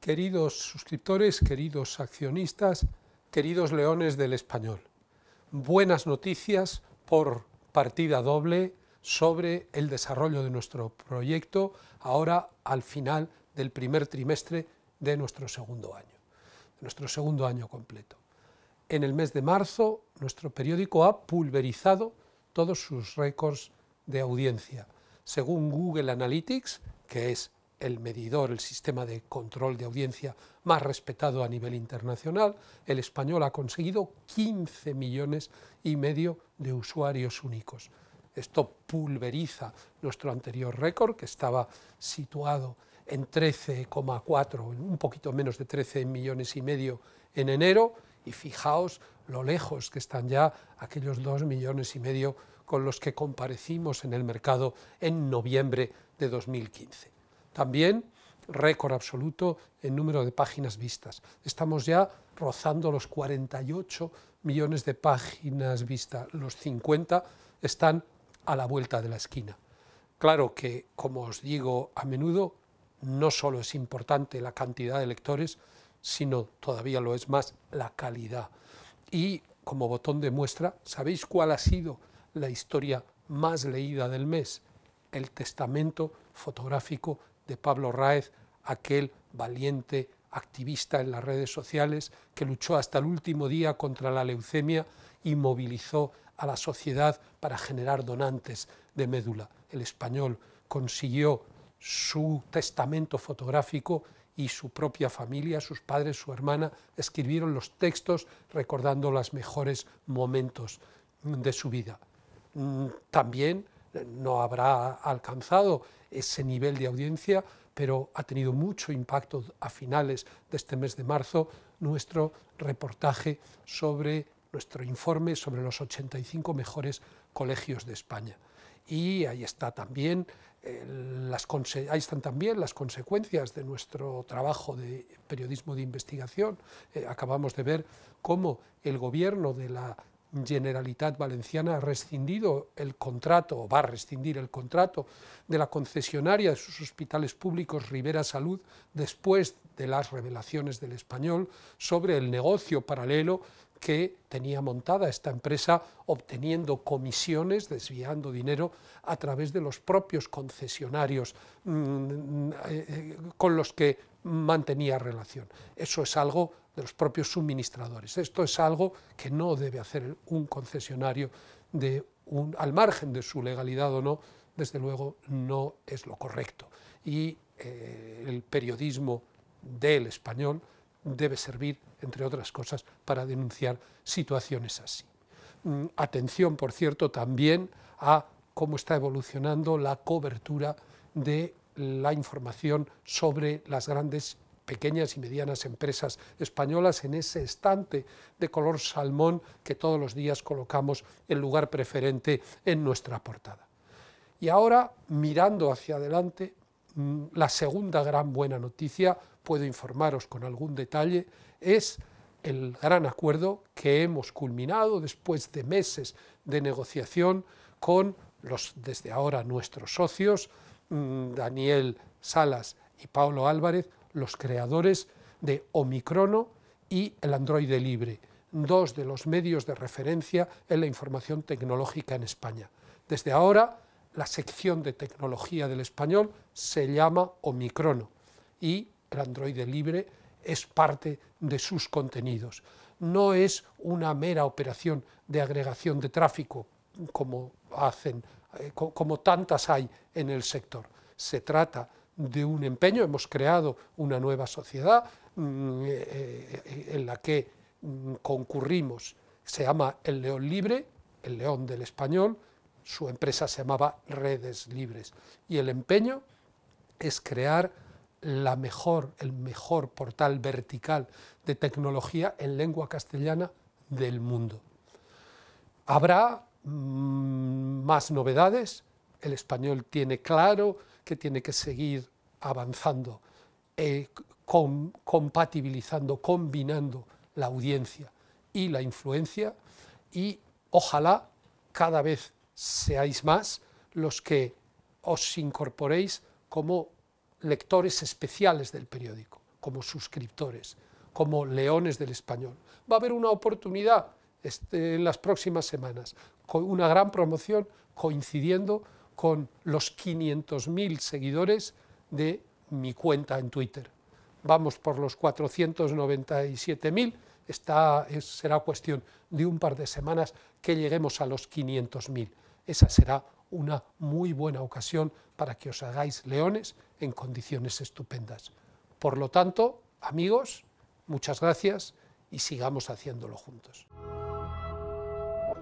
queridos suscriptores, queridos accionistas, queridos leones del español. Buenas noticias por partida doble sobre el desarrollo de nuestro proyecto ahora al final del primer trimestre de nuestro segundo año, de nuestro segundo año completo. En el mes de marzo, nuestro periódico ha pulverizado todos sus récords de audiencia. Según Google Analytics, que es el medidor, el sistema de control de audiencia más respetado a nivel internacional, el español ha conseguido 15 millones y medio de usuarios únicos. Esto pulveriza nuestro anterior récord, que estaba situado en 13,4, un poquito menos de 13 millones y medio en enero, y fijaos lo lejos que están ya aquellos 2 millones y medio con los que comparecimos en el mercado en noviembre de 2015. También récord absoluto en número de páginas vistas. Estamos ya rozando los 48 millones de páginas vistas. Los 50 están a la vuelta de la esquina. Claro que, como os digo a menudo, no solo es importante la cantidad de lectores, sino todavía lo es más la calidad. Y como botón de muestra, ¿sabéis cuál ha sido la historia más leída del mes? El testamento fotográfico de Pablo Raez, aquel valiente activista en las redes sociales que luchó hasta el último día contra la leucemia y movilizó a la sociedad para generar donantes de médula. El español consiguió su testamento fotográfico y su propia familia, sus padres, su hermana, escribieron los textos recordando los mejores momentos de su vida. Mm, también no habrá alcanzado ese nivel de audiencia, pero ha tenido mucho impacto a finales de este mes de marzo nuestro reportaje sobre nuestro informe sobre los 85 mejores colegios de España. Y ahí, está también, eh, las están también las consecuencias de nuestro trabajo de periodismo de investigación. Eh, acabamos de ver cómo el gobierno de la Generalitat Valenciana ha rescindido el contrato, o va a rescindir el contrato, de la concesionaria de sus hospitales públicos Rivera Salud después de las revelaciones del español sobre el negocio paralelo que tenía montada esta empresa obteniendo comisiones, desviando dinero a través de los propios concesionarios mm, eh, eh, con los que mantenía relación. Eso es algo de los propios suministradores. Esto es algo que no debe hacer un concesionario de al margen de su legalidad o no, desde luego no es lo correcto. Y eh, el periodismo del español debe servir, entre otras cosas, para denunciar situaciones así. Mm, atención, por cierto, también a cómo está evolucionando la cobertura de la información sobre las grandes pequeñas y medianas empresas españolas en ese estante de color salmón que todos los días colocamos en lugar preferente en nuestra portada. Y ahora, mirando hacia adelante, mm, la segunda gran buena noticia, puedo informaros con algún detalle, es el gran acuerdo que hemos culminado después de meses de negociación con los desde ahora nuestros socios, mm, Daniel Salas y Pablo Álvarez, los creadores de Omicrono y el androide libre, dos de los medios de referencia en la información tecnológica en España. Desde ahora, la sección de tecnología del español se llama Omicrono y el androide libre es parte de sus contenidos. No es una mera operación de agregación de tráfico, como hacen, eh, como tantas hay en el sector. Se trata de un empeño, hemos creado una nueva sociedad mm, eh, eh, en la que mm, concurrimos, se llama el León Libre, el León del Español, su empresa se llamaba Redes Libres, y el empeño es crear la mejor, el mejor portal vertical de tecnología en lengua castellana del mundo. Habrá mm, más novedades, el español tiene claro que tiene que seguir avanzando, eh, compatibilizando, combinando la audiencia y la influencia y ojalá cada vez seáis más los que os incorporéis como lectores especiales del periódico, como suscriptores, como leones del español. Va a haber una oportunidad este, en las próximas semanas, con una gran promoción coincidiendo con los 500.000 seguidores de mi cuenta en Twitter. Vamos por los 497.000, será cuestión de un par de semanas que lleguemos a los 500.000. Esa será una muy buena ocasión para que os hagáis leones en condiciones estupendas. Por lo tanto, amigos, muchas gracias y sigamos haciéndolo juntos.